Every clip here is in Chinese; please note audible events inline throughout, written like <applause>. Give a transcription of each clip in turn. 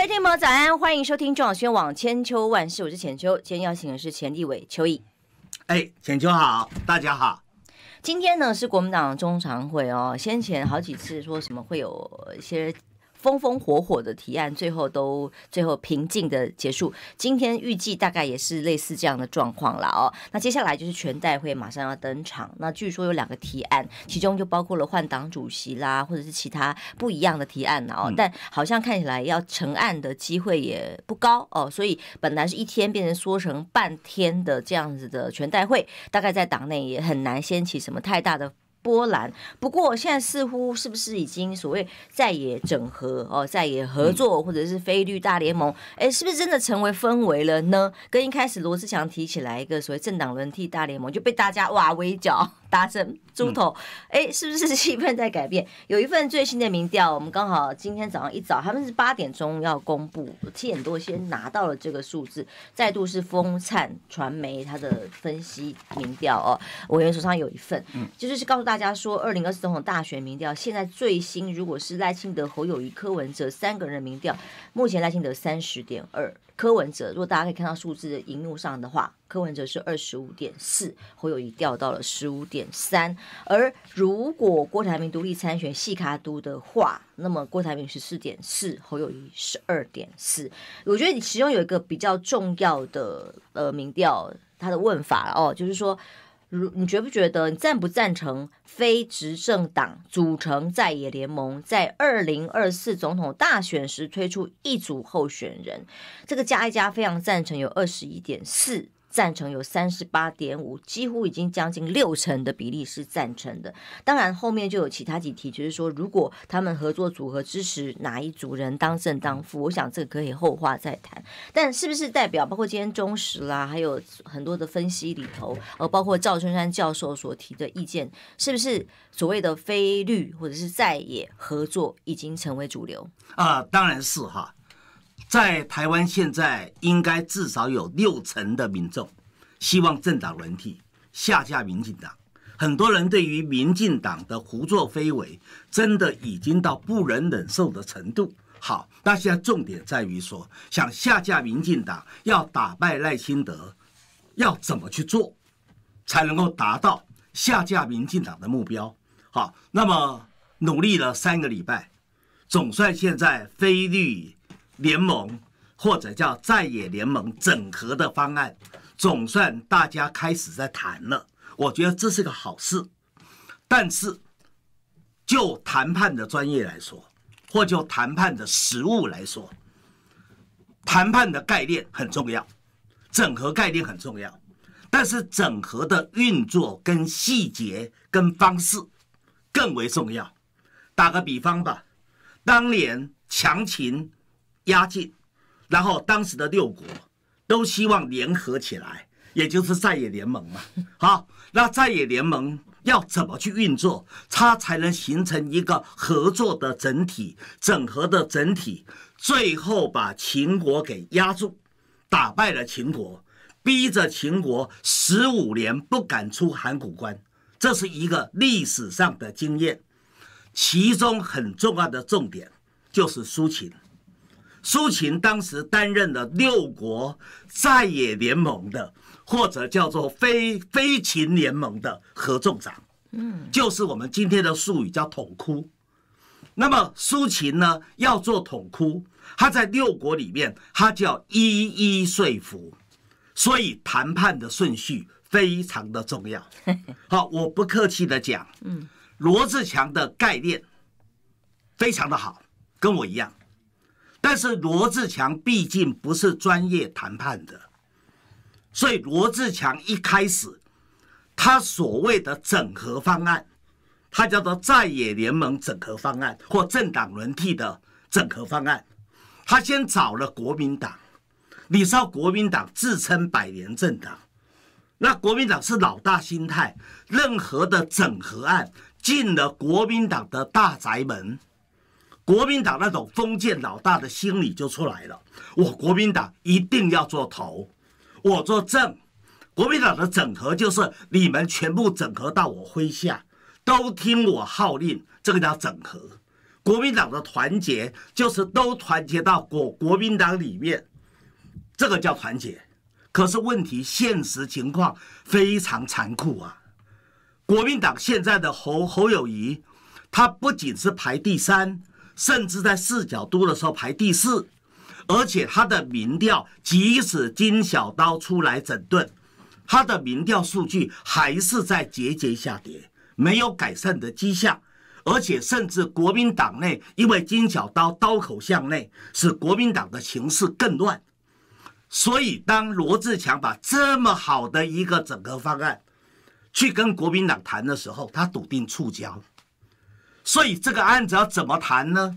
各位听众，早安，欢迎收听中广新网千秋万世，我是浅秋，今天邀请的是钱立伟、邱毅。哎，浅秋好，大家好。今天呢是国民党中常会哦，先前好几次说什么会有一些。风风火火的提案，最后都最后平静的结束。今天预计大概也是类似这样的状况了哦。那接下来就是全代会马上要登场，那据说有两个提案，其中就包括了换党主席啦，或者是其他不一样的提案哦。但好像看起来要成案的机会也不高哦，所以本来是一天变成缩成半天的这样子的全代会，大概在党内也很难掀起什么太大的。波兰，不过现在似乎是不是已经所谓再也整合哦，再也合作，或者是非绿大联盟？哎，是不是真的成为氛围了呢？跟一开始罗志祥提起来一个所谓政党轮替大联盟，就被大家哇围剿。达成猪头，哎，是不是气氛在改变？有一份最新的民调，我们刚好今天早上一早，他们是八点钟要公布，七点多先拿到了这个数字，再度是风灿传媒他的分析民调哦，我手上有一份，嗯，就是告诉大家说，二零二四总统大选民调现在最新，如果是赖清德、侯友谊、柯文哲三个人的民调，目前赖清德三十点二。柯文哲，如果大家可以看到数字的荧幕上的话，柯文哲是二十五点四，侯友谊掉到了十五点三。而如果郭台铭独立参选细卡都的话，那么郭台铭十四点四，侯友谊十二点四。我觉得你其中有一个比较重要的呃民调，他的问法哦，就是说。如你觉不觉得？你赞不赞成非执政党组成在野联盟，在二零二四总统大选时推出一组候选人？这个加一加非常赞成，有二十一点四。赞成有三十八点五，几乎已经将近六成的比例是赞成的。当然后面就有其他几题，就是说如果他们合作组合支持哪一组人当正当副，我想这个可以后话再谈。但是不是代表包括今天中时啦，还有很多的分析里头，呃，包括赵春山教授所提的意见，是不是所谓的非绿或者是在野合作已经成为主流啊？当然是哈。在台湾现在应该至少有六成的民众希望政党轮替下架民进党，很多人对于民进党的胡作非为，真的已经到不能忍受的程度。好，那现在重点在于说，想下架民进党，要打败赖清德，要怎么去做，才能够达到下架民进党的目标？好，那么努力了三个礼拜，总算现在非律联盟或者叫在野联盟整合的方案，总算大家开始在谈了。我觉得这是个好事，但是就谈判的专业来说，或就谈判的实务来说，谈判的概念很重要，整合概念很重要，但是整合的运作跟细节跟方式更为重要。打个比方吧，当年强秦。压境，然后当时的六国都希望联合起来，也就是在野联盟嘛。好，那在野联盟要怎么去运作，它才能形成一个合作的整体、整合的整体，最后把秦国给压住，打败了秦国，逼着秦国十五年不敢出函谷关。这是一个历史上的经验，其中很重要的重点就是苏秦。苏秦当时担任了六国在野联盟的，或者叫做非非秦联盟的合纵长，嗯，就是我们今天的术语叫统哭。那么苏秦呢要做统哭，他在六国里面，他就要一一说服，所以谈判的顺序非常的重要。<laughs> 好，我不客气的讲，嗯，罗志强的概念非常的好，跟我一样。但是罗志强毕竟不是专业谈判的，所以罗志强一开始，他所谓的整合方案，他叫做在野联盟整合方案或政党轮替的整合方案，他先找了国民党。你知道国民党自称百年政党，那国民党是老大心态，任何的整合案进了国民党的大宅门。国民党那种封建老大的心理就出来了。我国民党一定要做头，我做正。国民党的整合就是你们全部整合到我麾下，都听我号令，这个叫整合。国民党的团结就是都团结到国国民党里面，这个叫团结。可是问题，现实情况非常残酷啊。国民党现在的侯侯友谊，他不仅是排第三。甚至在四角都的时候排第四，而且他的民调，即使金小刀出来整顿，他的民调数据还是在节节下跌，没有改善的迹象，而且甚至国民党内因为金小刀刀口向内，使国民党的形势更乱，所以当罗志强把这么好的一个整合方案去跟国民党谈的时候，他笃定触礁。所以这个案子要怎么谈呢？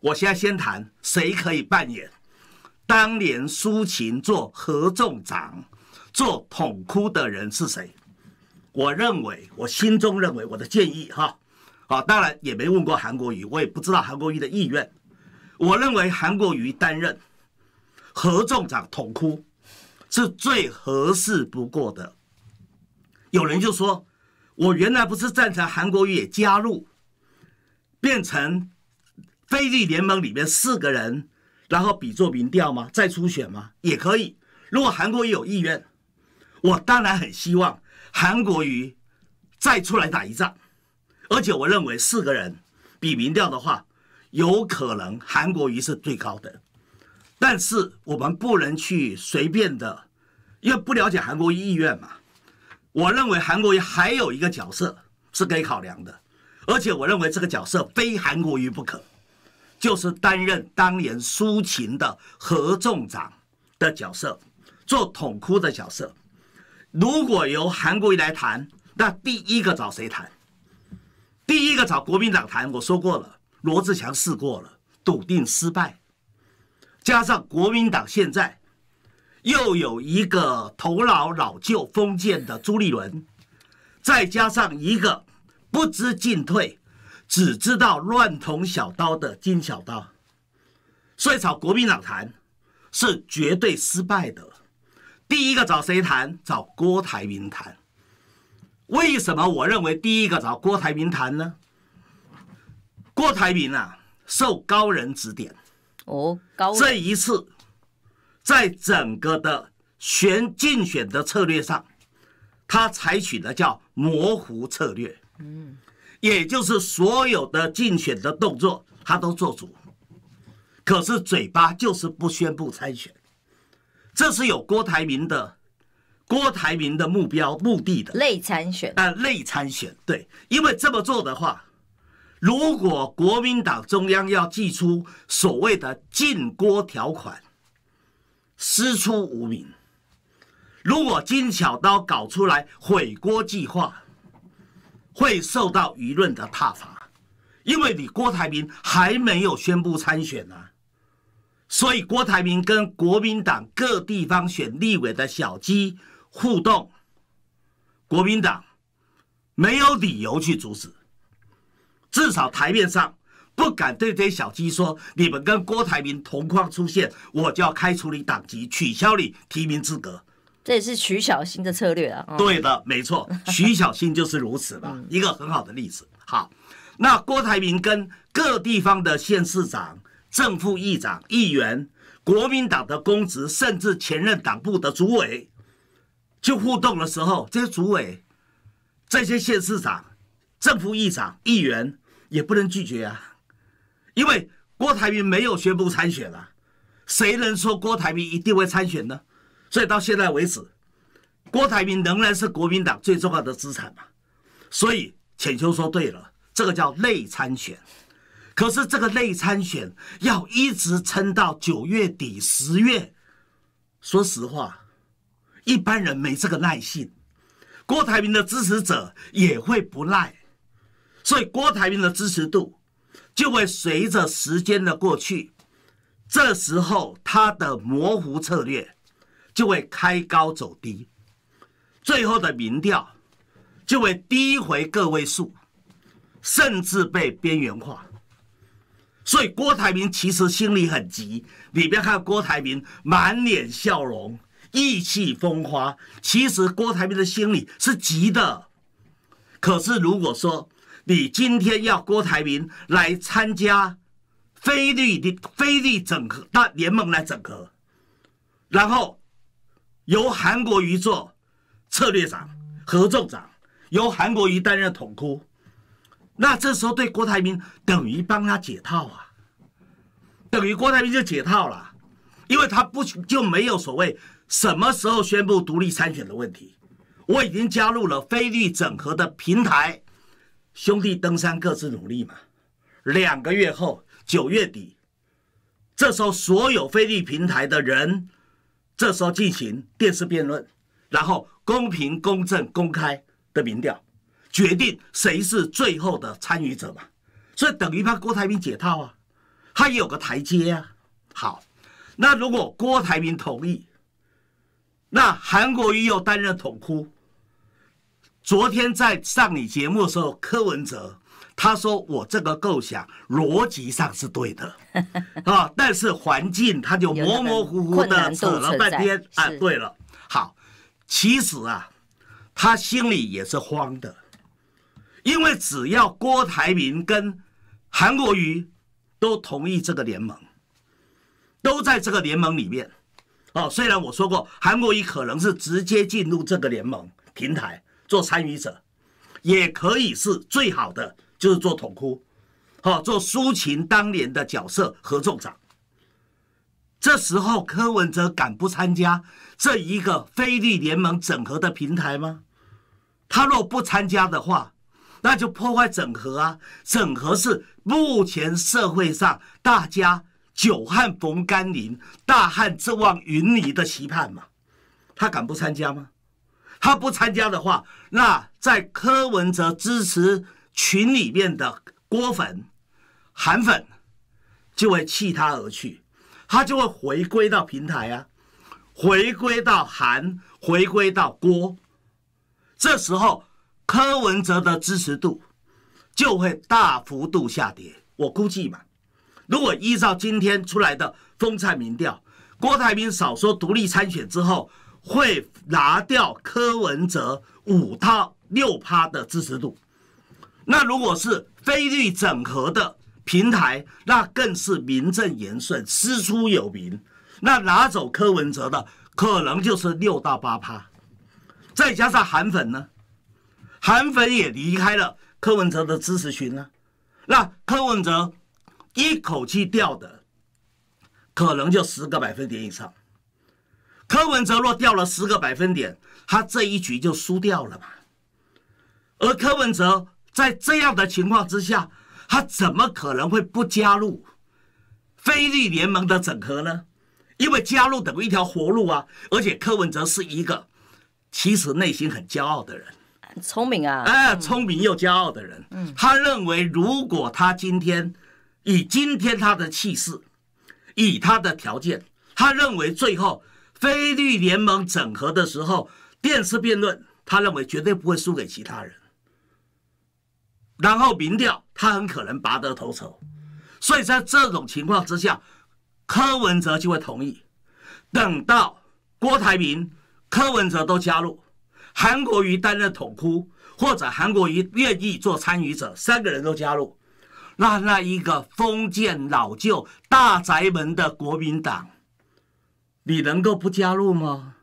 我现在先谈谁可以扮演当年苏秦做合众长、做统哭的人是谁？我认为，我心中认为我的建议哈，啊，当然也没问过韩国瑜，我也不知道韩国瑜的意愿。我认为韩国瑜担任合众长统哭是最合适不过的。有人就说，我原来不是赞成韩国瑜也加入。变成非利联盟里面四个人，然后比作民调吗？再初选吗？也可以。如果韩国瑜有意愿，我当然很希望韩国瑜再出来打一仗。而且我认为四个人比民调的话，有可能韩国瑜是最高的。但是我们不能去随便的，因为不了解韩国瑜意愿嘛。我认为韩国瑜还有一个角色是可以考量的。而且我认为这个角色非韩国瑜不可，就是担任当年苏秦的合纵长的角色，做统哭的角色。如果由韩国瑜来谈，那第一个找谁谈？第一个找国民党谈。我说过了，罗志强试过了，笃定失败。加上国民党现在又有一个头脑老旧、封建的朱立伦，再加上一个。不知进退，只知道乱捅小刀的金小刀，所以找国民党谈是绝对失败的。第一个找谁谈？找郭台铭谈。为什么我认为第一个找郭台铭谈呢？郭台铭啊，受高人指点。哦，高这一次，在整个的选竞选的策略上，他采取的叫模糊策略。嗯，也就是所有的竞选的动作，他都做主，可是嘴巴就是不宣布参选，这是有郭台铭的郭台铭的目标目的的内参选，但内参选对，因为这么做的话，如果国民党中央要祭出所谓的禁郭条款，师出无名；如果金小刀搞出来毁郭计划。会受到舆论的挞伐，因为你郭台铭还没有宣布参选呢，所以郭台铭跟国民党各地方选立委的小鸡互动，国民党没有理由去阻止，至少台面上不敢对这些小鸡说：你们跟郭台铭同框出现，我就要开除你党籍，取消你提名资格。这也是徐小新的策略啊！对的，没错，<laughs> 徐小新就是如此吧，一个很好的例子。好，那郭台铭跟各地方的县市长、正副议长、议员、国民党的公职，甚至前任党部的主委，就互动的时候，这些主委、这些县市长、正副议长、议员也不能拒绝啊，因为郭台铭没有宣布参选了，谁能说郭台铭一定会参选呢？所以到现在为止，郭台铭仍然是国民党最重要的资产嘛。所以浅秋说对了，这个叫内参选。可是这个内参选要一直撑到九月底十月。说实话，一般人没这个耐性，郭台铭的支持者也会不耐。所以郭台铭的支持度就会随着时间的过去，这时候他的模糊策略。就会开高走低，最后的民调就会低回个位数，甚至被边缘化。所以郭台铭其实心里很急。你不要看郭台铭满脸笑容、意气风发，其实郭台铭的心里是急的。可是如果说你今天要郭台铭来参加菲律宾菲律整合大联盟来整合，然后。由韩国瑜做策略长、合作长，由韩国瑜担任统哭。那这时候对郭台铭等于帮他解套啊，等于郭台铭就解套了，因为他不就没有所谓什么时候宣布独立参选的问题，我已经加入了菲律整合的平台，兄弟登山各自努力嘛。两个月后，九月底，这时候所有菲律平台的人。这时候进行电视辩论，然后公平、公正、公开的民调，决定谁是最后的参与者嘛。所以等于帮郭台铭解套啊，他也有个台阶啊。好，那如果郭台铭同意，那韩国瑜又担任统哭。昨天在上你节目的时候，柯文哲。他说：“我这个构想逻辑上是对的 <laughs> 啊，但是环境他就模模糊糊的扯了半天啊。”对了，好，其实啊，他心里也是慌的，因为只要郭台铭跟韩国瑜都同意这个联盟，都在这个联盟里面哦。虽然我说过，韩国瑜可能是直接进入这个联盟平台做参与者，也可以是最好的。就是做统哭，好做苏秦当年的角色合众长。这时候柯文哲敢不参加这一个非利联盟整合的平台吗？他若不参加的话，那就破坏整合啊！整合是目前社会上大家久旱逢甘霖、大旱望云霓的期盼嘛。他敢不参加吗？他不参加的话，那在柯文哲支持。群里面的郭粉、韩粉就会弃他而去，他就会回归到平台啊，回归到韩，回归到郭。这时候柯文哲的支持度就会大幅度下跌。我估计嘛，如果依照今天出来的风采民调，郭台铭少说独立参选之后，会拿掉柯文哲五到六趴的支持度。那如果是非绿整合的平台，那更是名正言顺，师出有名。那拿走柯文哲的，可能就是六到八趴，再加上韩粉呢，韩粉也离开了柯文哲的支持群啊。那柯文哲一口气掉的，可能就十个百分点以上。柯文哲若掉了十个百分点，他这一局就输掉了嘛。而柯文哲。在这样的情况之下，他怎么可能会不加入菲律联盟的整合呢？因为加入等于一条活路啊！而且柯文哲是一个其实内心很骄傲的人，聪明啊，哎，聪明又骄傲的人。嗯，他认为如果他今天以今天他的气势，以他的条件，他认为最后菲律联盟整合的时候，电视辩论，他认为绝对不会输给其他人。然后民调他很可能拔得头筹，所以在这种情况之下，柯文哲就会同意。等到郭台铭、柯文哲都加入，韩国瑜担任统哭，或者韩国瑜愿意做参与者，三个人都加入，那那一个封建老旧大宅门的国民党，你能够不加入吗？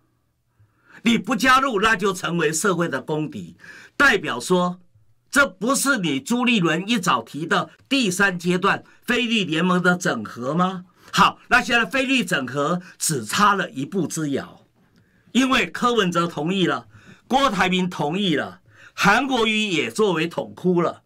你不加入，那就成为社会的公敌，代表说。这不是你朱立伦一早提的第三阶段非律联盟的整合吗？好，那现在非律整合只差了一步之遥，因为柯文哲同意了，郭台铭同意了，韩国瑜也作为捅哭了。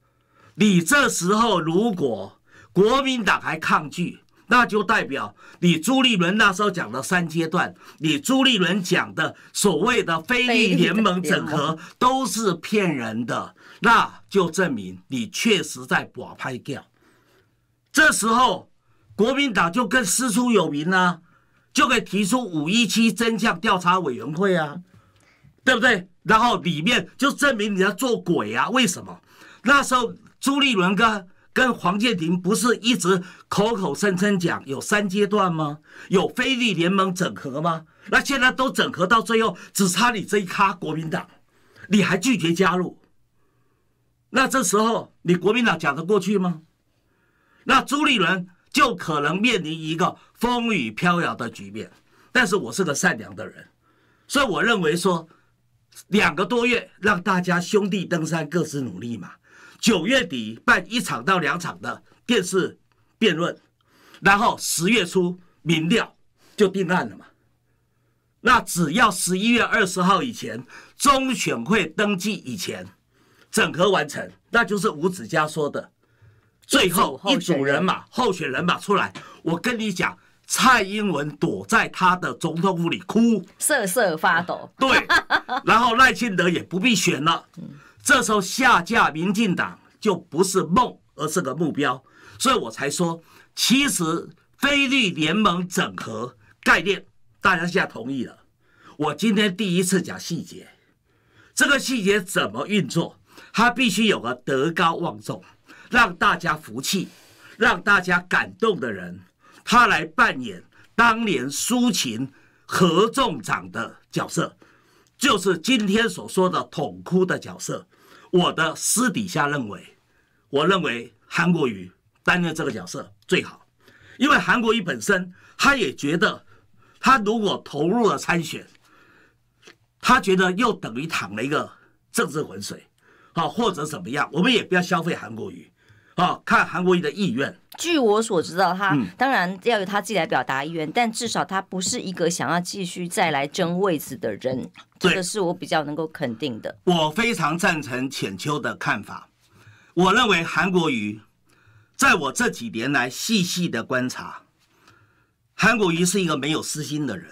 你这时候如果国民党还抗拒，那就代表你朱立伦那时候讲的三阶段，你朱立伦讲的所谓的非利联盟整合都是骗人的。那就证明你确实在寡拍掉，这时候国民党就跟师出有名啊，就可以提出五一七真相调查委员会啊，对不对？然后里面就证明你要做鬼啊？为什么？那时候朱立伦跟跟黄建庭不是一直口口声声讲有三阶段吗？有非利联盟整合吗？那现在都整合到最后，只差你这一咖国民党，你还拒绝加入？那这时候你国民党讲得过去吗？那朱立伦就可能面临一个风雨飘摇的局面。但是我是个善良的人，所以我认为说，两个多月让大家兄弟登山，各自努力嘛。九月底办一场到两场的电视辩论，然后十月初民调就定案了嘛。那只要十一月二十号以前，中选会登记以前。整合完成，那就是吴子嘉说的，最后一组人马，候选人马出来。我跟你讲，蔡英文躲在他的总统府里哭，瑟瑟发抖。对，然后赖清德也不必选了。这时候下架民进党就不是梦，而是个目标。所以我才说，其实菲绿联盟整合概念，大家现在同意了。我今天第一次讲细节，这个细节怎么运作？他必须有个德高望重、让大家服气、让大家感动的人，他来扮演当年苏秦合纵长的角色，就是今天所说的“统哭”的角色。我的私底下认为，我认为韩国瑜担任这个角色最好，因为韩国瑜本身他也觉得，他如果投入了参选，他觉得又等于淌了一个政治浑水。好，或者怎么样，我们也不要消费韩国瑜，好，看韩国瑜的意愿。据我所知道，他当然要由他自己来表达意愿，但至少他不是一个想要继续再来争位子的人，这个是我比较能够肯定的。我非常赞成浅秋的看法，我认为韩国瑜在我这几年来细细的观察，韩国瑜是一个没有私心的人，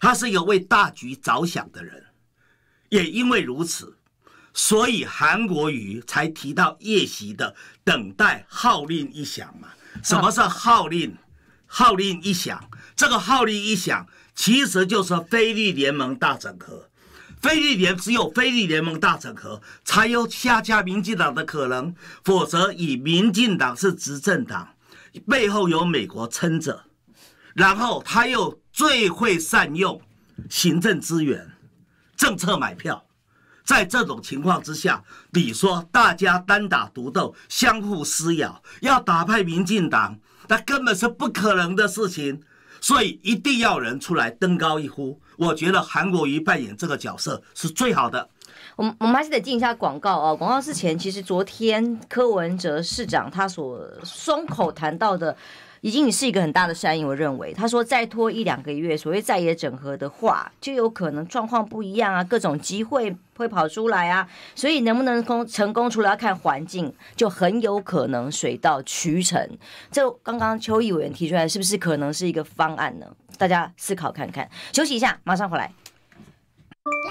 他是一个为大局着想的人，也因为如此。所以韩国瑜才提到夜袭的等待号令一响嘛？什么是号令？号令一响，这个号令一响，其实就是菲律联盟大整合。菲律联只有菲律联盟大整合才有下架民进党的可能，否则以民进党是执政党，背后有美国撑着，然后他又最会善用行政资源、政策买票。在这种情况之下，你说大家单打独斗、相互撕咬，要打败民进党，那根本是不可能的事情。所以一定要人出来登高一呼，我觉得韩国瑜扮演这个角色是最好的。我我们还是得进一下广告啊！广告之前，其实昨天柯文哲市长他所松口谈到的。已经，是一个很大的善意。我认为，他说再拖一两个月，所谓再也整合的话，就有可能状况不一样啊，各种机会会跑出来啊。所以，能不能功成功，除了要看环境，就很有可能水到渠成。这刚刚邱议委员提出来，是不是可能是一个方案呢？大家思考看看。休息一下，马上回来。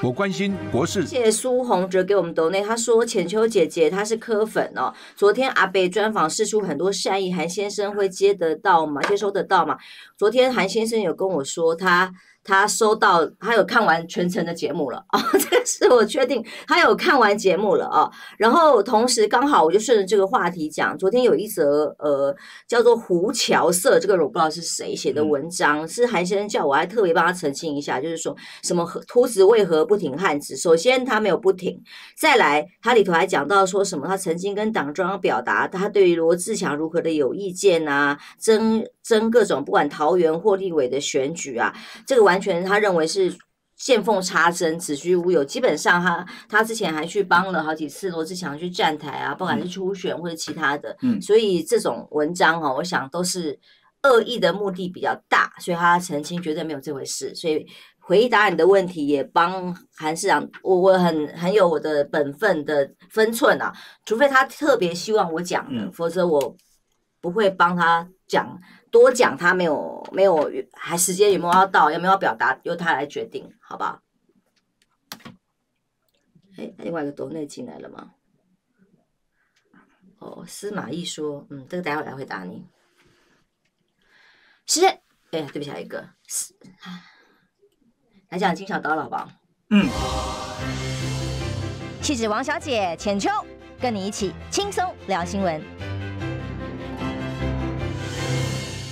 我关心博士，谢谢苏宏哲给我们抖那，他说浅秋姐姐她是柯粉哦。昨天阿北专访试出很多善意，韩先生会接得到吗？接收得到吗？昨天韩先生有跟我说他。他收到，他有看完全程的节目了啊！<laughs> 这个是我确定，他有看完节目了啊。然后同时刚好我就顺着这个话题讲，昨天有一则呃叫做胡桥社，这个我不知道是谁写的文章，是韩先生叫我还特别帮他澄清一下，就是说什么秃子为何不停汉子？首先他没有不停，再来他里头还讲到说什么，他曾经跟党中央表达他对于罗志祥如何的有意见呐，争。争各种不管桃园或立委的选举啊，这个完全他认为是见缝插针、子虚乌有。基本上他他之前还去帮了好几次罗志祥去站台啊，不管是初选或者其他的。嗯。所以这种文章哦，我想都是恶意的目的比较大，所以他澄清绝对没有这回事。所以回答你的问题也帮韩市长，我我很很有我的本分的分寸啊，除非他特别希望我讲的，否则我不会帮他讲。多讲他没有没有还时间有没有要到有没有要表达由他来决定好不好？哎，另外一个多内进来了吗？哦，司马懿说，嗯，这个待会来回答你。是，哎，对不起啊，一个。来讲金小刀了好不好？嗯。气质王小姐浅秋，跟你一起轻松聊新闻。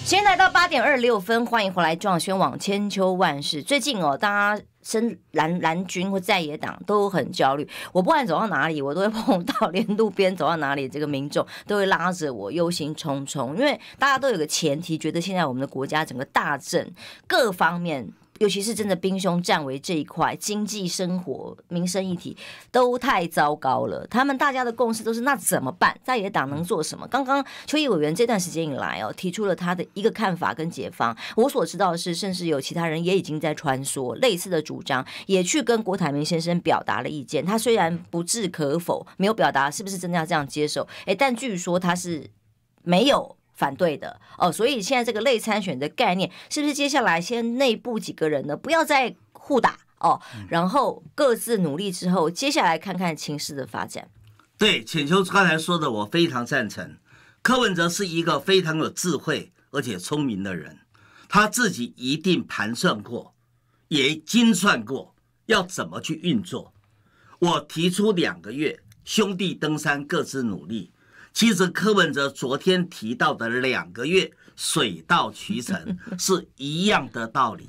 先在到八点二六分，欢迎回来，撞宣网千秋万世。最近哦，大家身蓝蓝军或在野党都很焦虑。我不管走到哪里，我都会碰到，连路边走到哪里，这个民众都会拉着我忧心忡忡。因为大家都有个前提，觉得现在我们的国家整个大政各方面。尤其是真的兵凶战危这一块，经济生活民生一体都太糟糕了。他们大家的共识都是，那怎么办？在野党能做什么？刚刚邱毅委员这段时间以来哦，提出了他的一个看法跟解方。我所知道的是，甚至有其他人也已经在穿梭类似的主张，也去跟郭台铭先生表达了意见。他虽然不置可否，没有表达是不是真的要这样接受，诶，但据说他是没有。反对的哦，所以现在这个类参选的概念，是不是接下来先内部几个人呢，不要再互打哦，然后各自努力之后，接下来看看情势的发展。对，浅秋刚才说的，我非常赞成。柯文哲是一个非常有智慧而且聪明的人，他自己一定盘算过，也精算过要怎么去运作。我提出两个月兄弟登山，各自努力。其实柯文哲昨天提到的两个月水到渠成 <laughs> 是一样的道理。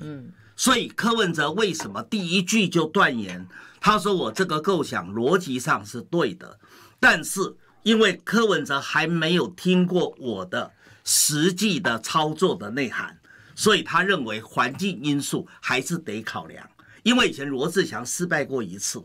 所以柯文哲为什么第一句就断言？他说我这个构想逻辑上是对的，但是因为柯文哲还没有听过我的实际的操作的内涵，所以他认为环境因素还是得考量。因为以前罗志祥失败过一次，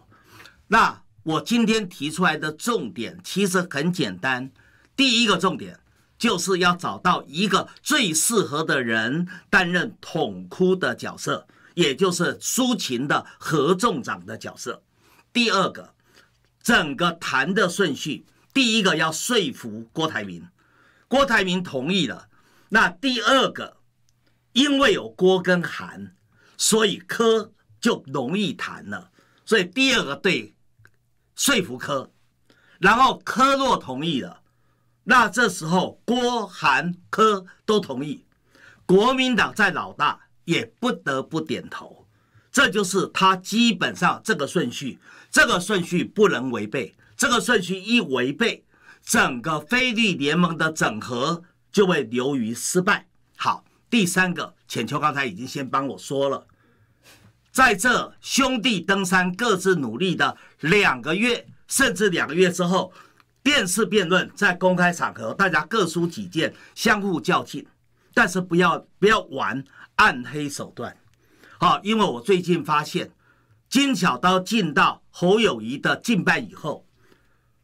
那。我今天提出来的重点其实很简单，第一个重点就是要找到一个最适合的人担任统哭的角色，也就是抒情的合众长的角色。第二个，整个谈的顺序，第一个要说服郭台铭，郭台铭同意了，那第二个，因为有郭跟韩，所以柯就容易谈了，所以第二个对。说服科，然后科洛同意了，那这时候郭韩科都同意，国民党在老大也不得不点头，这就是他基本上这个顺序，这个顺序不能违背，这个顺序一违背，整个菲律联盟的整合就会流于失败。好，第三个浅秋刚才已经先帮我说了。在这兄弟登山各自努力的两个月，甚至两个月之后，电视辩论在公开场合，大家各抒己见，相互较劲，但是不要不要玩暗黑手段，好，因为我最近发现，金小刀进到侯友谊的近半以后，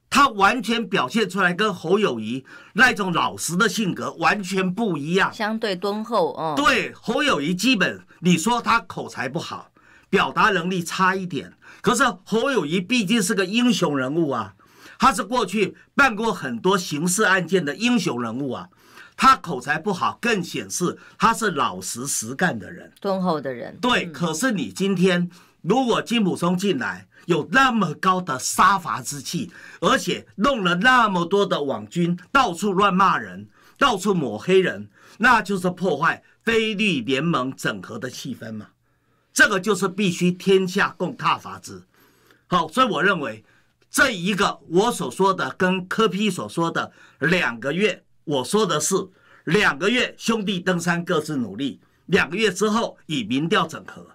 他完全表现出来跟侯友谊那种老实的性格完全不一样，相对敦厚，哦。对，侯友谊基本你说他口才不好。表达能力差一点，可是侯友谊毕竟是个英雄人物啊，他是过去办过很多刑事案件的英雄人物啊。他口才不好，更显示他是老实实干的人、敦厚的人。对，可是你今天如果金普松进来，有那么高的杀伐之气，而且弄了那么多的网军到处乱骂人、到处抹黑人，那就是破坏菲律联盟整合的气氛嘛。这个就是必须天下共踏法之，好，所以我认为这一个我所说的跟柯批所说的两个月，我说的是两个月兄弟登山各自努力，两个月之后以民调整合。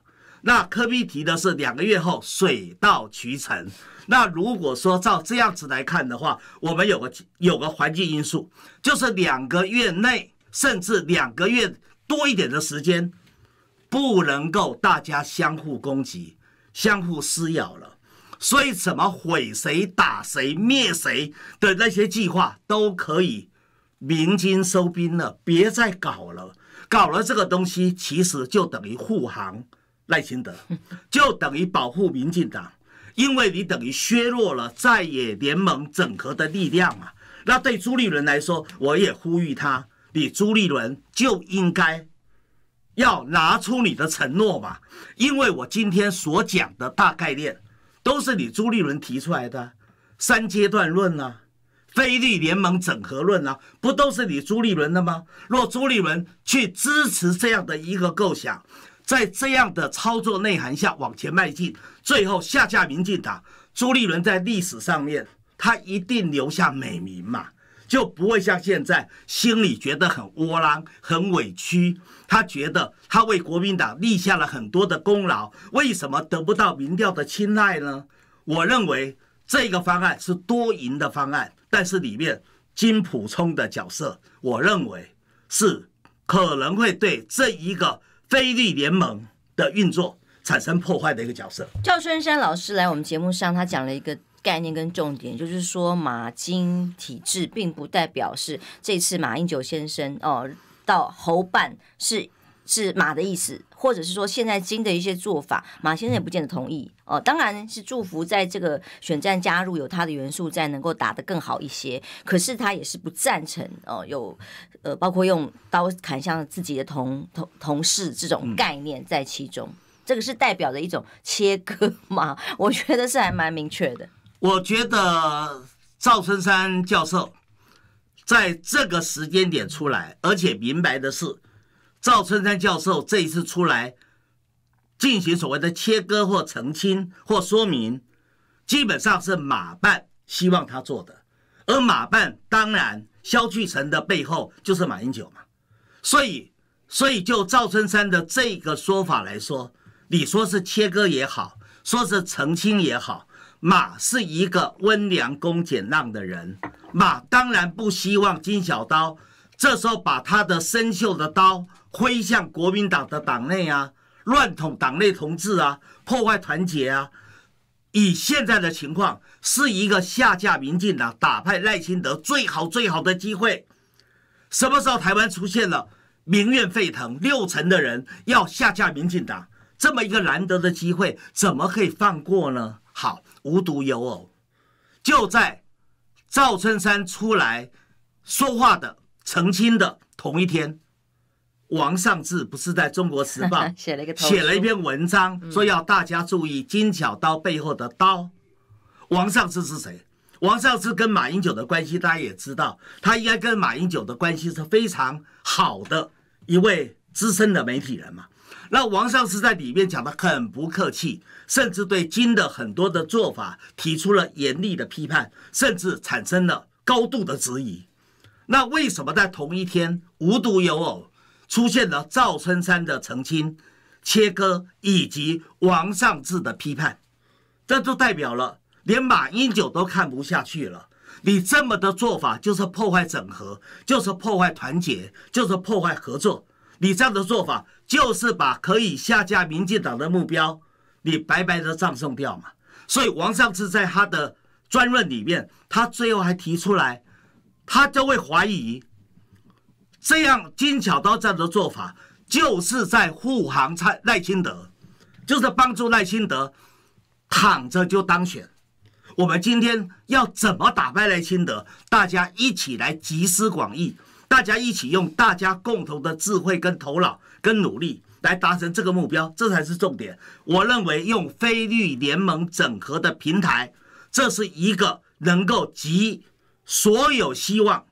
那柯批提的是两个月后水到渠成。那如果说照这样子来看的话，我们有个有个环境因素，就是两个月内甚至两个月多一点的时间。不能够大家相互攻击、相互撕咬了，所以怎么毁谁、打谁、灭谁的那些计划都可以鸣金收兵了，别再搞了。搞了这个东西，其实就等于护航赖清德，<laughs> 就等于保护民进党，因为你等于削弱了在野联盟整合的力量嘛。那对朱立伦来说，我也呼吁他，你朱立伦就应该。要拿出你的承诺嘛，因为我今天所讲的大概念，都是你朱立伦提出来的，三阶段论啊，非利联盟整合论啊，不都是你朱立伦的吗？若朱立伦去支持这样的一个构想，在这样的操作内涵下往前迈进，最后下架民进党，朱立伦在历史上面他一定留下美名嘛，就不会像现在心里觉得很窝囊、很委屈。他觉得他为国民党立下了很多的功劳，为什么得不到民调的青睐呢？我认为这个方案是多赢的方案，但是里面金普聪的角色，我认为是可能会对这一个非立联盟的运作产生破坏的一个角色。赵春山老师来我们节目上，他讲了一个概念跟重点，就是说马金体制并不代表是这次马英九先生哦。到猴办是是马的意思，或者是说现在金的一些做法，马先生也不见得同意哦。当然是祝福在这个选战加入有他的元素，在能够打得更好一些。可是他也是不赞成哦，有呃包括用刀砍向自己的同同同事这种概念在其中，这个是代表着一种切割嘛？<laughs> 我觉得是还蛮明确的。我觉得赵春山教授。在这个时间点出来，而且明白的是，赵春山教授这一次出来进行所谓的切割或澄清或说明，基本上是马办希望他做的。而马办当然，萧巨成的背后就是马英九嘛。所以，所以就赵春山的这个说法来说，你说是切割也好，说是澄清也好，马是一个温良恭俭让的人。马当然不希望金小刀这时候把他的生锈的刀挥向国民党的党内啊，乱捅党内同志啊，破坏团结啊。以现在的情况，是一个下架民进党、打败赖清德最好最好的机会。什么时候台湾出现了民怨沸腾、六成的人要下架民进党这么一个难得的机会，怎么可以放过呢？好，无独有偶，就在。赵春山出来说话的澄清的同一天，王尚志不是在中国时报 <laughs> 写了一个写了一篇文章，说要大家注意金巧刀背后的刀。王尚志是谁？王尚志跟马英九的关系大家也知道，他应该跟马英九的关系是非常好的一位资深的媒体人嘛。那王尚志在里面讲的很不客气，甚至对金的很多的做法提出了严厉的批判，甚至产生了高度的质疑。那为什么在同一天，无独有偶，出现了赵春山的澄清、切割，以及王尚志的批判？这就代表了连马英九都看不下去了。你这么的做法就是破坏整合，就是破坏团结，就是破坏合作。你这样的做法。就是把可以下架民进党的目标，你白白的葬送掉嘛。所以王尚志在他的专论里面，他最后还提出来，他就会怀疑，这样精巧到这样的做法，就是在护航赖清德，就是帮助赖清德躺着就当选。我们今天要怎么打败赖清德？大家一起来集思广益，大家一起用大家共同的智慧跟头脑。跟努力来达成这个目标，这才是重点。我认为用非绿联盟整合的平台，这是一个能够集所有希望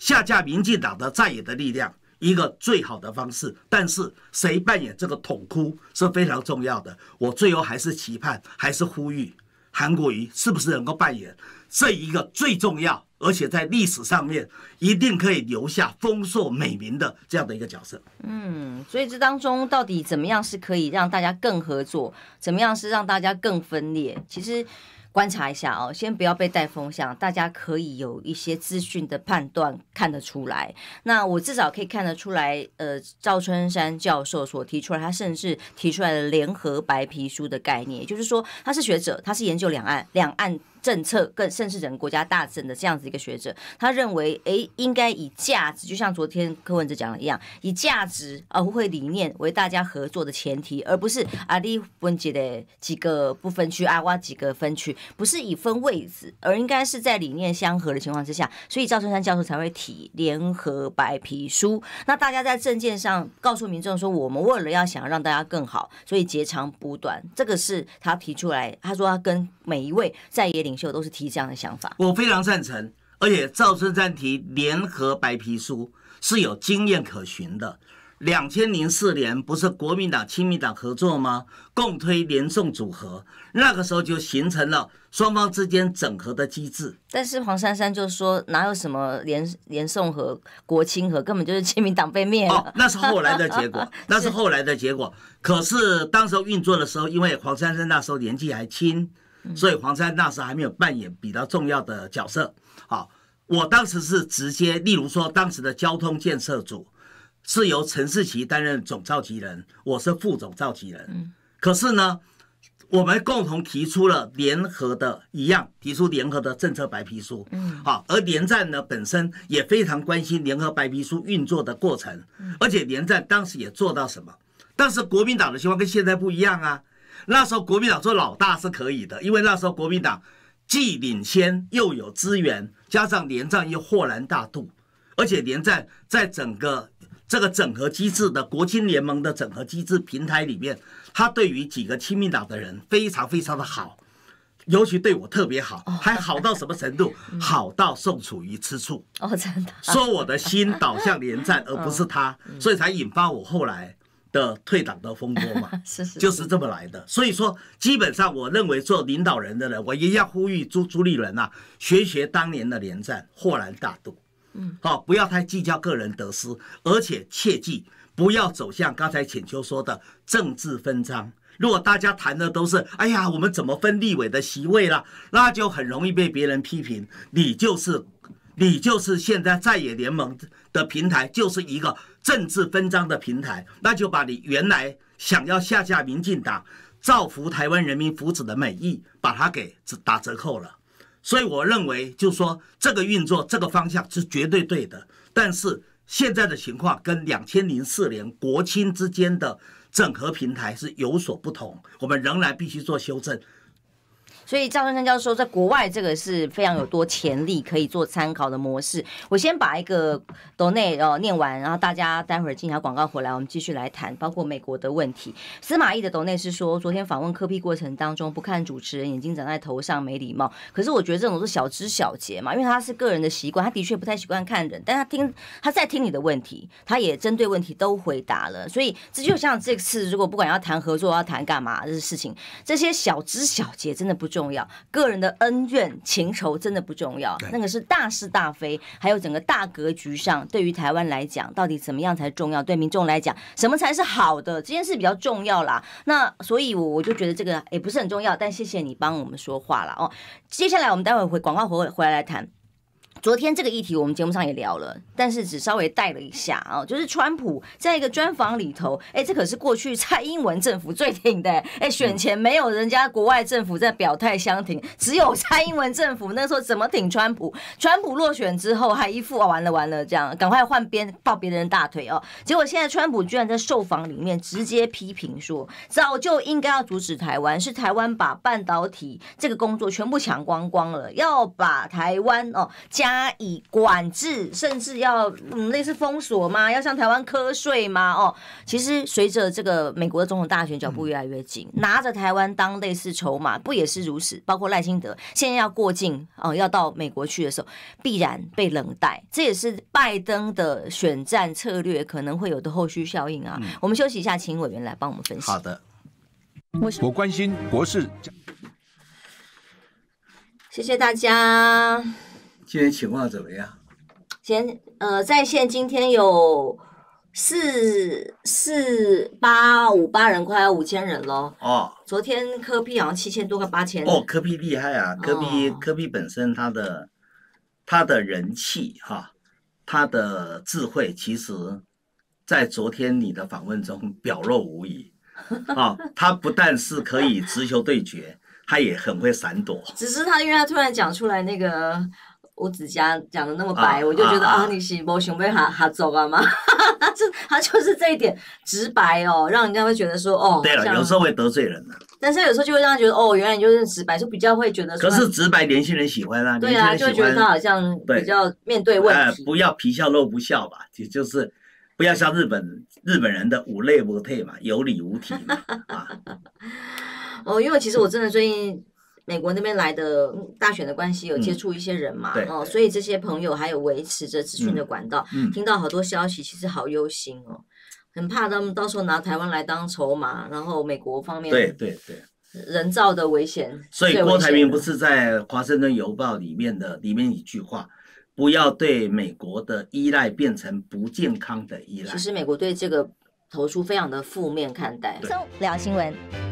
下架民进党的在野的力量，一个最好的方式。但是谁扮演这个统哭是非常重要的。我最后还是期盼，还是呼吁韩国瑜是不是能够扮演这一个最重要。而且在历史上面，一定可以留下丰硕美名的这样的一个角色。嗯，所以这当中到底怎么样是可以让大家更合作？怎么样是让大家更分裂？其实观察一下哦，先不要被带风向，大家可以有一些资讯的判断看得出来。那我至少可以看得出来，呃，赵春山教授所提出来，他甚至提出来的联合白皮书的概念，就是说他是学者，他是研究两岸两岸。政策更甚至整个国家大政的这样子一个学者，他认为，哎，应该以价值，就像昨天柯文哲讲的一样，以价值、不会理念为大家合作的前提，而不是阿里文杰的几个不分区、阿挖几个分区，不是以分位置，而应该是在理念相合的情况之下，所以赵春山教授才会提联合白皮书。那大家在政见上告诉民众说，我们为了要想让大家更好，所以截长补短，这个是他提出来，他说他跟每一位在野。领袖都是提这样的想法，我非常赞成。而且赵春山提联合白皮书是有经验可循的。两千零四年不是国民党、亲民党合作吗？共推联送组合，那个时候就形成了双方之间整合的机制。但是黄珊珊就说，哪有什么联联送和国清和，根本就是亲民党被灭了。那是后来的结果，<laughs> 那是后来的结果。可是当时候运作的时候，因为黄珊珊那时候年纪还轻。所以黄山那时还没有扮演比较重要的角色。好，我当时是直接，例如说当时的交通建设组是由陈世奇担任总召集人，我是副总召集人。嗯。可是呢，我们共同提出了联合的一样，提出联合的政策白皮书。嗯。好，而联战呢本身也非常关心联合白皮书运作的过程，而且联战当时也做到什么？但是国民党的情况跟现在不一样啊。那时候国民党做老大是可以的，因为那时候国民党既领先又有资源，加上连战又豁然大度，而且连战在整个这个整合机制的国青联盟的整合机制平台里面，他对于几个亲民党的人非常非常的好，尤其对我特别好，还好到什么程度？好到宋楚瑜吃醋哦，真的 <laughs> 说我的心导向连战而不是他，所以才引发我后来。的退党的风波嘛，<laughs> 是是，就是这么来的。所以说，基本上我认为做领导人的人，我一样呼吁朱朱立伦呐，学学当年的连战，豁然大度。嗯，好，不要太计较个人得失，而且切记不要走向刚才浅秋说的政治分赃。如果大家谈的都是哎呀，我们怎么分立委的席位啦”，那就很容易被别人批评。你就是，你就是现在在野联盟的平台，就是一个。政治分赃的平台，那就把你原来想要下架民进党、造福台湾人民福祉的美意，把它给打折扣了。所以我认为，就说这个运作、这个方向是绝对对的。但是现在的情况跟两千零四年国青之间的整合平台是有所不同，我们仍然必须做修正。所以赵春山教授在国外这个是非常有多潜力可以做参考的模式。我先把一个岛内哦念完，然后大家待会儿进一条广告回来，我们继续来谈包括美国的问题。司马懿的岛内是说，昨天访问科批过程当中，不看主持人眼睛长在头上，没礼貌。可是我觉得这种是小枝小节嘛，因为他是个人的习惯，他的确不太习惯看人，但他听他在听你的问题，他也针对问题都回答了。所以这就像这次如果不管要谈合作要谈干嘛些事情，这些小枝小节真的不重。重要，个人的恩怨情仇真的不重要，那个是大是大非，还有整个大格局上，对于台湾来讲，到底怎么样才重要？对民众来讲，什么才是好的这件事比较重要啦。那所以，我我就觉得这个也不是很重要，但谢谢你帮我们说话了哦。接下来我们待会回广告回回来来谈。昨天这个议题我们节目上也聊了，但是只稍微带了一下啊，就是川普在一个专访里头，哎，这可是过去蔡英文政府最挺的，哎，选前没有人家国外政府在表态相挺，只有蔡英文政府那时候怎么挺川普，川普落选之后还一副啊完了完了这样，赶快换边抱别人大腿哦，结果现在川普居然在受访里面直接批评说，早就应该要阻止台湾，是台湾把半导体这个工作全部抢光光了，要把台湾哦加。加以管制，甚至要嗯类似封锁吗？要向台湾瞌睡吗？哦，其实随着这个美国的总统大选脚步越来越近，拿着台湾当类似筹码，不也是如此？包括赖清德现在要过境啊，要到美国去的时候，必然被冷待，这也是拜登的选战策略可能会有的后续效应啊。我们休息一下，请委员来帮我们分析。好的，我我关心国事，谢谢大家。今天情况怎么样？今呃，在线今天有四四八五八人，快要五千人了。哦，昨天科比好像七千多个八千。哦，科比厉害啊！科比，科比本身他的他的人气哈，他的智慧其实，在昨天你的访问中表露无遗。啊，<laughs> 他不但是可以直球对决，他也很会闪躲。只是他，因为他突然讲出来那个。我指甲讲的那么白，我就觉得啊，你是不想被哈哈走啊吗？<laughs> 他这他就是这一点直白哦，让人家会觉得说哦。对了，有时候会得罪人呐。但是有时候就会让人觉得哦，原来你就是直白，就比较会觉得。可是直白，年轻人喜欢啊。对啊，就觉得他好像比较面对问题。不要皮笑肉不笑吧，也就是不要像日本日本人的五类不配嘛，有理无体嘛啊。<laughs> 哦，因为其实我真的最近。美国那边来的大选的关系，有接触一些人嘛，哦，所以这些朋友还有维持着资讯的管道，听到好多消息，其实好忧心哦，很怕他们到时候拿台湾来当筹码，然后美国方面对对对，人造的危险。所以郭台铭不是在《华盛顿邮报》里面的里面一句话，不要对美国的依赖变成不健康的依赖。其实美国对这个投出非常的负面看待。轻松聊新闻。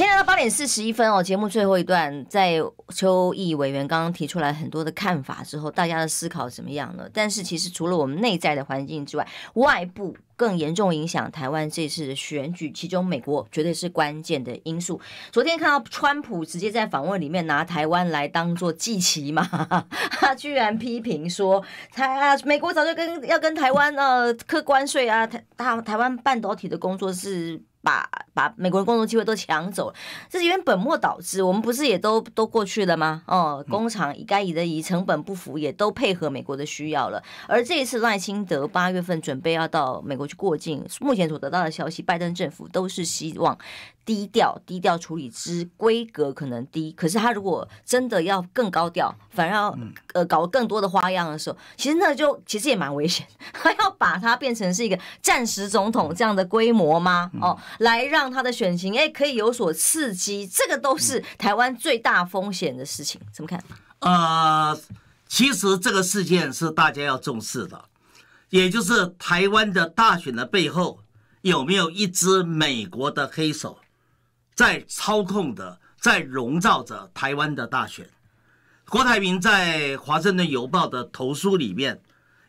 现在到八点四十一分哦，节目最后一段，在邱毅委员刚刚提出来很多的看法之后，大家的思考怎么样呢？但是其实除了我们内在的环境之外，外部更严重影响台湾这次的选举，其中美国绝对是关键的因素。昨天看到川普直接在访问里面拿台湾来当做祭旗嘛，<laughs> 居然批评说他美国早就跟要跟台湾呃客关税啊，台台台湾半导体的工作是。把把美国人工作机会都抢走了，这是因为本末倒置。我们不是也都都过去了吗？哦，工厂该移的以成本不符，也都配合美国的需要了。而这一次赖清德八月份准备要到美国去过境，目前所得到的消息，拜登政府都是希望。低调低调处理之规格可能低，可是他如果真的要更高调，反而要呃搞更多的花样的时候，其实那就其实也蛮危险。他要把它变成是一个战时总统这样的规模吗？哦，来让他的选情哎可以有所刺激，这个都是台湾最大风险的事情。怎么看？呃，其实这个事件是大家要重视的，也就是台湾的大选的背后有没有一支美国的黑手？在操控的，在笼罩着台湾的大选。郭台铭在《华盛顿邮报》的投书里面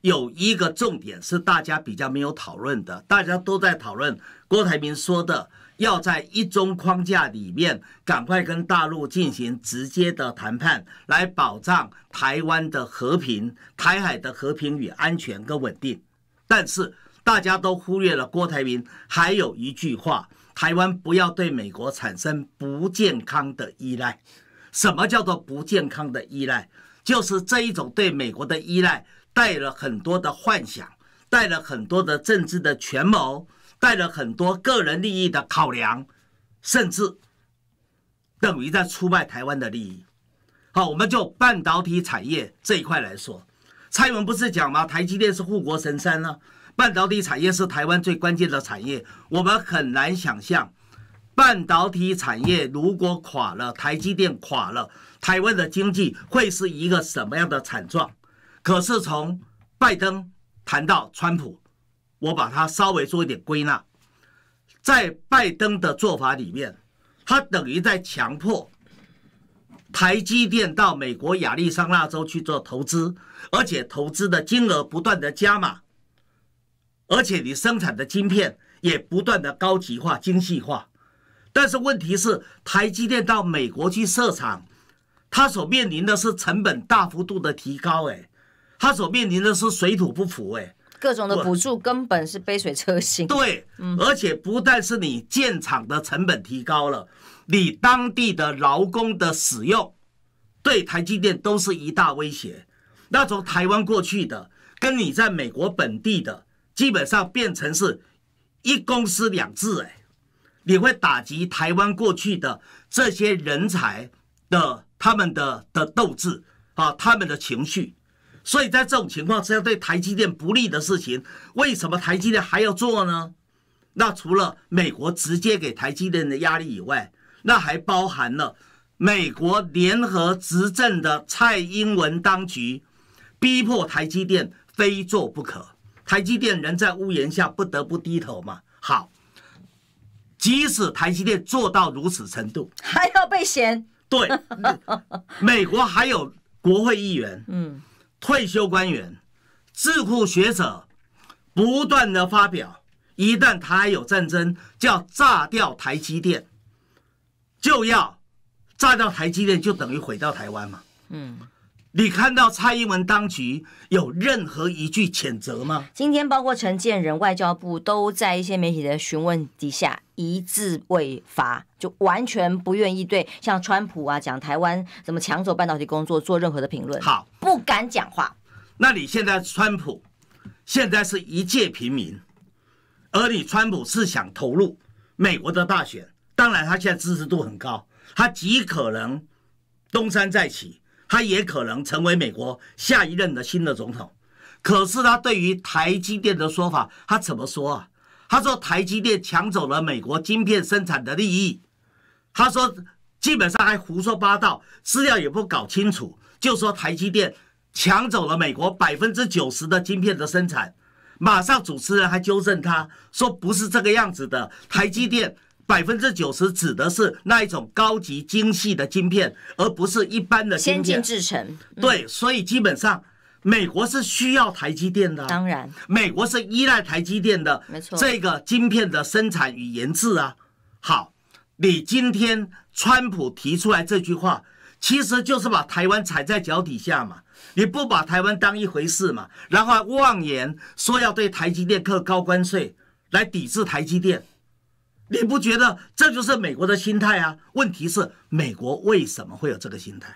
有一个重点，是大家比较没有讨论的。大家都在讨论郭台铭说的，要在一中框架里面赶快跟大陆进行直接的谈判，来保障台湾的和平、台海的和平与安全跟稳定。但是大家都忽略了郭台铭还有一句话。台湾不要对美国产生不健康的依赖。什么叫做不健康的依赖？就是这一种对美国的依赖，带了很多的幻想，带了很多的政治的权谋，带了很多个人利益的考量，甚至等于在出卖台湾的利益。好，我们就半导体产业这一块来说，蔡英文不是讲吗？台积电是护国神山呢。半导体产业是台湾最关键的产业，我们很难想象，半导体产业如果垮了，台积电垮了，台湾的经济会是一个什么样的惨状。可是从拜登谈到川普，我把它稍微做一点归纳，在拜登的做法里面，他等于在强迫台积电到美国亚利桑那州去做投资，而且投资的金额不断的加码。而且你生产的晶片也不断的高级化、精细化，但是问题是，台积电到美国去设厂，它所面临的是成本大幅度的提高，哎，它所面临的是水土不服，哎，各种的补助根本是杯水车薪。对，而且不但是你建厂的成本提高了，你当地的劳工的使用，对台积电都是一大威胁。那从台湾过去的，跟你在美国本地的。基本上变成是一公司两制，哎，你会打击台湾过去的这些人才的他们的的斗志啊，他们的情绪。所以在这种情况是要对台积电不利的事情，为什么台积电还要做呢？那除了美国直接给台积电的压力以外，那还包含了美国联合执政的蔡英文当局逼迫台积电非做不可。台积电人在屋檐下，不得不低头嘛。好，即使台积电做到如此程度，还要被嫌。对，<laughs> 美国还有国会议员、嗯，退休官员、智库学者，不断的发表，一旦台有战争，叫炸掉台积电，就要炸掉台积电，就等于毁掉台湾嘛。嗯。你看到蔡英文当局有任何一句谴责吗？今天包括陈建仁、外交部都在一些媒体的询问底下，一字未发，就完全不愿意对像川普啊讲台湾怎么抢走半导体工作做任何的评论，好不敢讲话。那你现在川普现在是一介平民，而你川普是想投入美国的大选，当然他现在支持度很高，他极可能东山再起。他也可能成为美国下一任的新的总统，可是他对于台积电的说法，他怎么说啊？他说台积电抢走了美国晶片生产的利益，他说基本上还胡说八道，资料也不搞清楚，就说台积电抢走了美国百分之九十的晶片的生产。马上主持人还纠正他说不是这个样子的，台积电。百分之九十指的是那一种高级精细的晶片，而不是一般的先进制程。对，所以基本上美国是需要台积电的，当然，美国是依赖台积电的，没错。这个晶片的生产与研制啊，好，你今天川普提出来这句话，其实就是把台湾踩在脚底下嘛，你不把台湾当一回事嘛，然后妄言说要对台积电课高关税来抵制台积电。你不觉得这就是美国的心态啊？问题是美国为什么会有这个心态？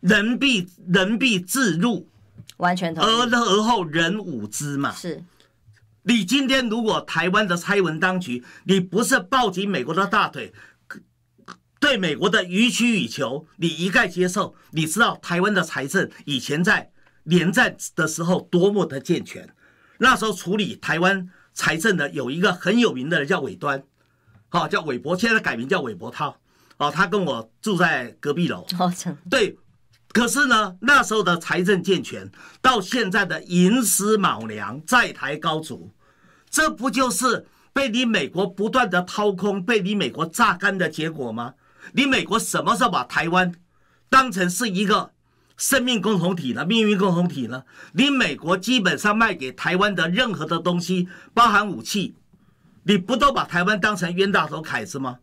人必人必自入，完全同而而后人无知嘛。是。你今天如果台湾的蔡文当局，你不是抱紧美国的大腿，对美国的予取予求，你一概接受。你知道台湾的财政以前在连战的时候多么的健全，那时候处理台湾财政的有一个很有名的人叫尾端。好，叫韦伯，现在改名叫韦伯涛。哦，他跟我住在隔壁楼。哦，成。对，可是呢，那时候的财政健全，到现在的寅时卯粮，债台高筑，这不就是被你美国不断的掏空，被你美国榨干的结果吗？你美国什么时候把台湾当成是一个生命共同体呢？命运共同体呢？你美国基本上卖给台湾的任何的东西，包含武器。你不都把台湾当成冤大头、凯子吗？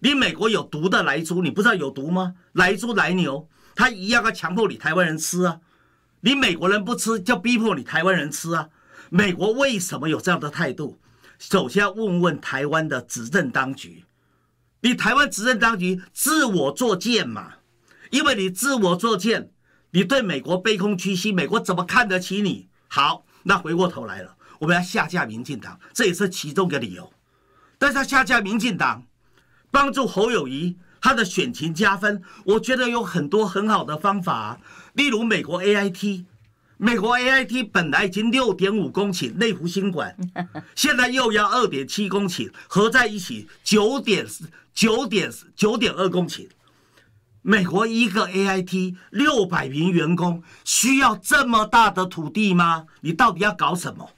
你美国有毒的来猪，你不知道有毒吗？来猪来牛，他一样要强迫你台湾人吃啊。你美国人不吃，就逼迫你台湾人吃啊。美国为什么有这样的态度？首先问问台湾的执政当局，你台湾执政当局自我作践嘛？因为你自我作践，你对美国卑躬屈膝，美国怎么看得起你？好，那回过头来了。我们要下架民进党，这也是其中一个理由。但是下架民进党，帮助侯友谊他的选情加分，我觉得有很多很好的方法。例如美国 A I T，美国 A I T 本来已经六点五公顷内湖新馆，<laughs> 现在又要二点七公顷，合在一起九点九点九点二公顷。美国一个 A I T 六百名员工需要这么大的土地吗？你到底要搞什么？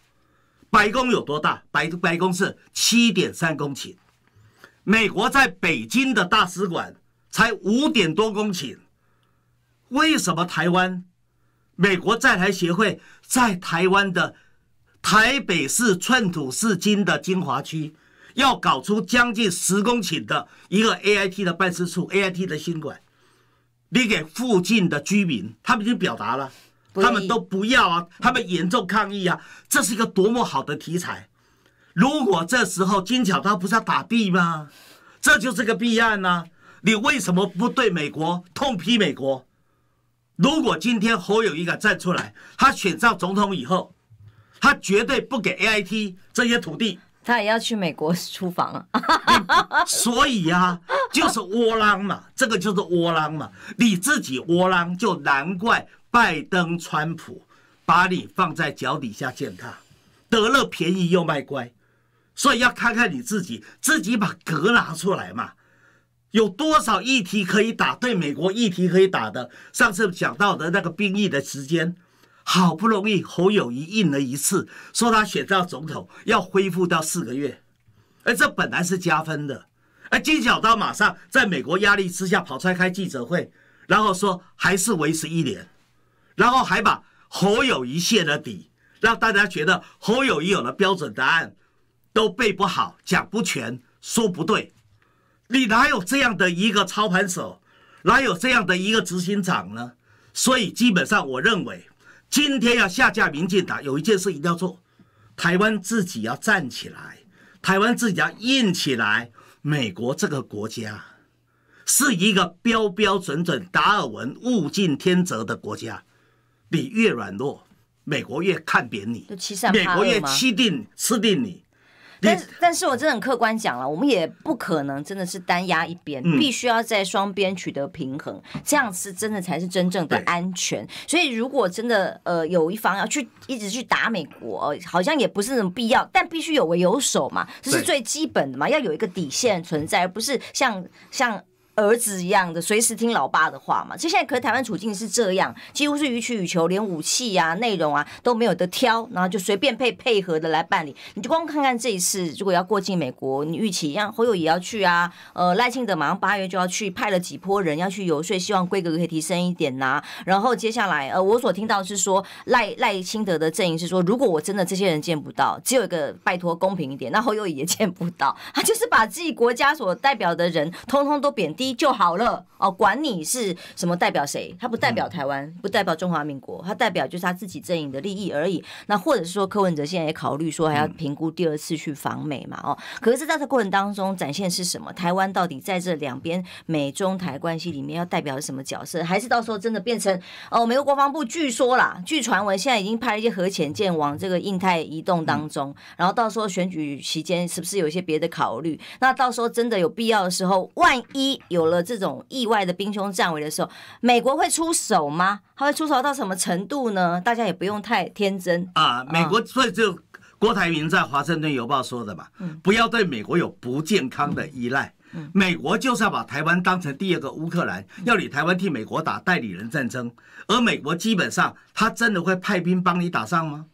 白宫有多大？白白宫是七点三公顷。美国在北京的大使馆才五点多公顷。为什么台湾美国在台协会在台湾的台北市寸土是金的精华区，要搞出将近十公顷的一个 A I T 的办事处、A I T 的新馆？你给附近的居民，他们已经表达了。他们都不要啊！他们严重抗议啊！这是一个多么好的题材。如果这时候金巧刀不是要打 B 吗？这就是个弊案呢。你为什么不对美国痛批美国？如果今天侯友谊敢站出来，他选上总统以后，他绝对不给 AIT 这些土地。他也要去美国出访。所以呀，就是窝囊嘛，这个就是窝囊嘛。你自己窝囊，就难怪。拜登、川普把你放在脚底下践踏，得了便宜又卖乖，所以要看看你自己，自己把格拿出来嘛，有多少议题可以打？对美国议题可以打的，上次讲到的那个兵役的时间，好不容易侯友谊印了一次，说他选上总统要恢复到四个月，而这本来是加分的，而金小刀马上在美国压力之下跑出来开记者会，然后说还是维持一年。然后还把侯友谊线的底，让大家觉得侯友谊有了标准答案，都背不好，讲不全，说不对。你哪有这样的一个操盘手，哪有这样的一个执行长呢？所以基本上，我认为今天要下架民进党，有一件事一定要做：台湾自己要站起来，台湾自己要硬起来。美国这个国家是一个标标准准达尔文物竞天择的国家。你越软弱，美国越看扁你，美国越欺定吃定你。但但是我真的很客观讲了，我们也不可能真的是单压一边，必须要在双边取得平衡，这样是真的才是真正的安全。所以如果真的呃有一方要去一直去打美国，好像也不是那种必要，但必须有为有守嘛，这是最基本的嘛，要有一个底线存在，而不是像像。儿子一样的，随时听老爸的话嘛。就现在可台湾处境是这样，几乎是予取予求，连武器啊、内容啊都没有得挑，然后就随便配配合的来办理。你就光看看这一次，如果要过境美国，你预期像侯友也要去啊，呃，赖清德马上八月就要去，派了几波人要去游说，希望规格可以提升一点呐。然后接下来，呃，我所听到是说赖赖清德的阵营是说，如果我真的这些人见不到，只有一个拜托公平一点，那侯友也见不到，他就是把自己国家所代表的人，通通都贬低。就好了哦，管你是什么代表谁，他不代表台湾，不代表中华民国，他代表就是他自己阵营的利益而已。那或者是说，柯文哲现在也考虑说，还要评估第二次去访美嘛？哦，可是在这过程当中，展现是什么？台湾到底在这两边美中台关系里面要代表什么角色？还是到时候真的变成哦？美国国防部据说啦，据传闻现在已经派了一些核潜舰往这个印太移动当中，然后到时候选举期间是不是有一些别的考虑？那到时候真的有必要的时候，万一？有了这种意外的兵凶战危的时候，美国会出手吗？他会出手到什么程度呢？大家也不用太天真啊！美国所以就郭台铭在《华盛顿邮报》说的嘛，不要对美国有不健康的依赖。美国就是要把台湾当成第二个乌克兰，要你台湾替美国打代理人战争，而美国基本上他真的会派兵帮你打仗吗？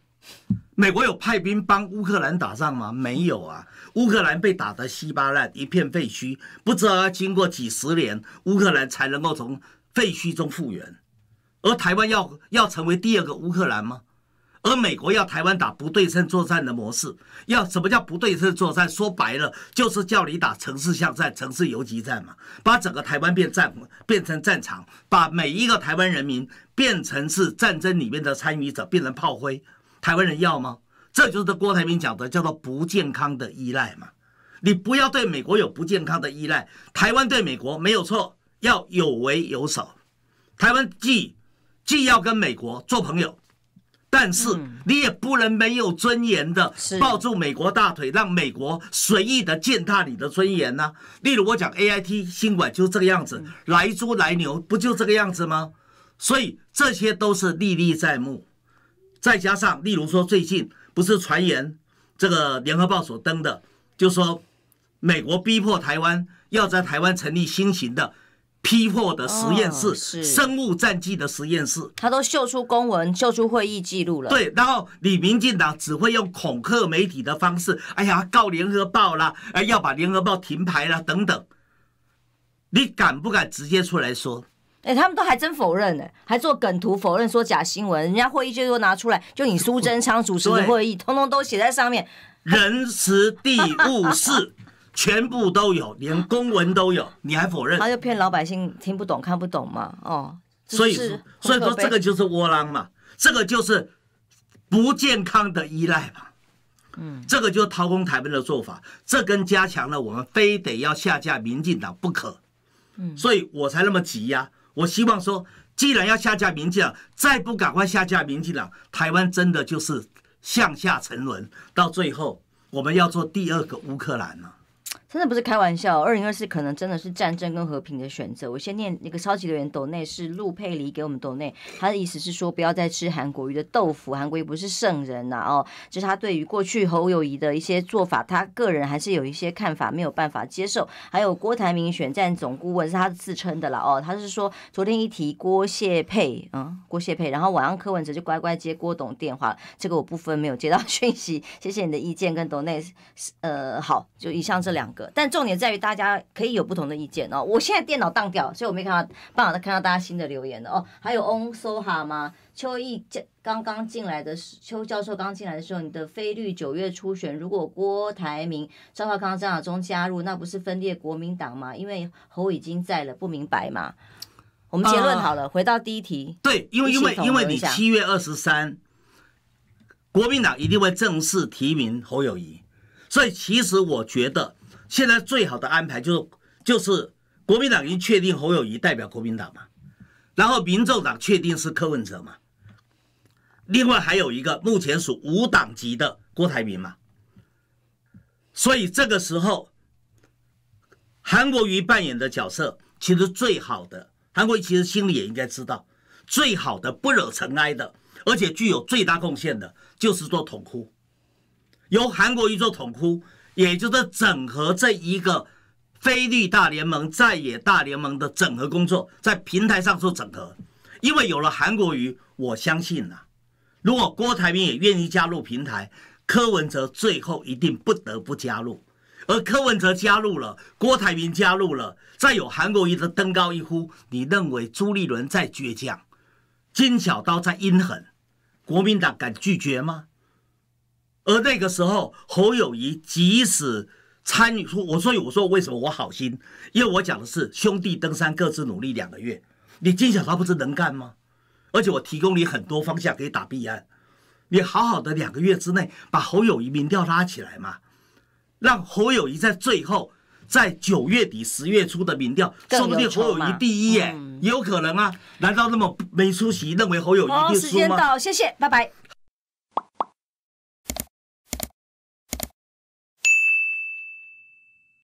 美国有派兵帮乌克兰打仗吗？没有啊，乌克兰被打得稀巴烂，一片废墟，不知道经过几十年，乌克兰才能够从废墟中复原。而台湾要要成为第二个乌克兰吗？而美国要台湾打不对称作战的模式？要什么叫不对称作战？说白了就是叫你打城市巷战、城市游击战嘛，把整个台湾变战变成战场，把每一个台湾人民变成是战争里面的参与者，变成炮灰。台湾人要吗？这就是郭台铭讲的，叫做不健康的依赖嘛。你不要对美国有不健康的依赖。台湾对美国没有错，要有为有守。台湾既既要跟美国做朋友，但是你也不能没有尊严的抱住美国大腿，让美国随意的践踏你的尊严呢。例如我讲 A I T 新管就这个样子，来猪来牛不就这个样子吗？所以这些都是历历在目。再加上，例如说，最近不是传言，这个《联合报》所登的，就说美国逼迫台湾要在台湾成立新型的批货的实验室，生物战剂的实验室。他都秀出公文，秀出会议记录了。对，然后你民进党只会用恐吓媒体的方式，哎呀，告《联合报》啦，哎，要把《联合报》停牌啦，等等。你敢不敢直接出来说？哎，他们都还真否认哎，还做梗图否认说假新闻。人家会议记录拿出来，就你苏贞昌主持的会议，通通都写在上面，人、时、地、物、事，全部都有，连公文都有，你还否认？他就骗老百姓听不懂、看不懂嘛，哦，所以所以说这个就是窝囊嘛，这个就是不健康的依赖吧，嗯，这个就掏空台湾的做法，这跟加强了我们非得要下架民进党不可，嗯，所以我才那么急呀。我希望说，既然要下架民进党，再不赶快下架民进党，台湾真的就是向下沉沦，到最后我们要做第二个乌克兰了。真的不是开玩笑，二零二四可能真的是战争跟和平的选择。我先念那个超级留言，斗内是陆佩黎给我们斗内，他的意思是说不要再吃韩国鱼的豆腐，韩国瑜不是圣人呐哦。就是他对于过去侯友谊的一些做法，他个人还是有一些看法，没有办法接受。还有郭台铭选战总顾问是他自称的啦哦，他是说昨天一提郭谢佩，嗯，郭谢佩，然后晚上柯文哲就乖乖接郭董电话，这个我不分没有接到 <laughs> 讯息，谢谢你的意见跟斗内，呃，好，就以上这两个。但重点在于大家可以有不同的意见哦。我现在电脑当掉，所以我没看到办法看到大家新的留言了哦。还有 On Soha 吗？毅刚刚进来的时邱教授刚进来的时候，你的菲律九月初选，如果郭台铭、赵少康、张晓忠加入，那不是分裂国民党吗？因为侯已经在了，不明白吗？我们结论好了，回到第一题。对，因为因为因为你七月二十三，国民党一定会正式提名侯友谊，所以其实我觉得。现在最好的安排就是就是国民党已经确定侯友谊代表国民党嘛，然后民众党确定是柯文哲嘛，另外还有一个目前属无党籍的郭台铭嘛，所以这个时候韩国瑜扮演的角色其实最好的，韩国瑜其实心里也应该知道，最好的不惹尘埃的，而且具有最大贡献的，就是做统哭。由韩国瑜做统哭，也就是整合这一个菲律大联盟、在野大联盟的整合工作，在平台上做整合。因为有了韩国瑜，我相信呐，如果郭台铭也愿意加入平台，柯文哲最后一定不得不加入。而柯文哲加入了，郭台铭加入了，再有韩国瑜的登高一呼，你认为朱立伦在倔强，金小刀在阴狠，国民党敢拒绝吗？而那个时候，侯友谊即使参与，我所以我说为什么我好心，因为我讲的是兄弟登山各自努力两个月。你金小涛不是能干吗？而且我提供你很多方向可以打弊案。你好好的两个月之内，把侯友谊民调拉起来嘛，让侯友谊在最后在九月底十月初的民调，说不定侯友谊第一耶，也有可能啊。难道那么没出息，认为侯友谊一定输吗？时间到，谢谢，拜拜。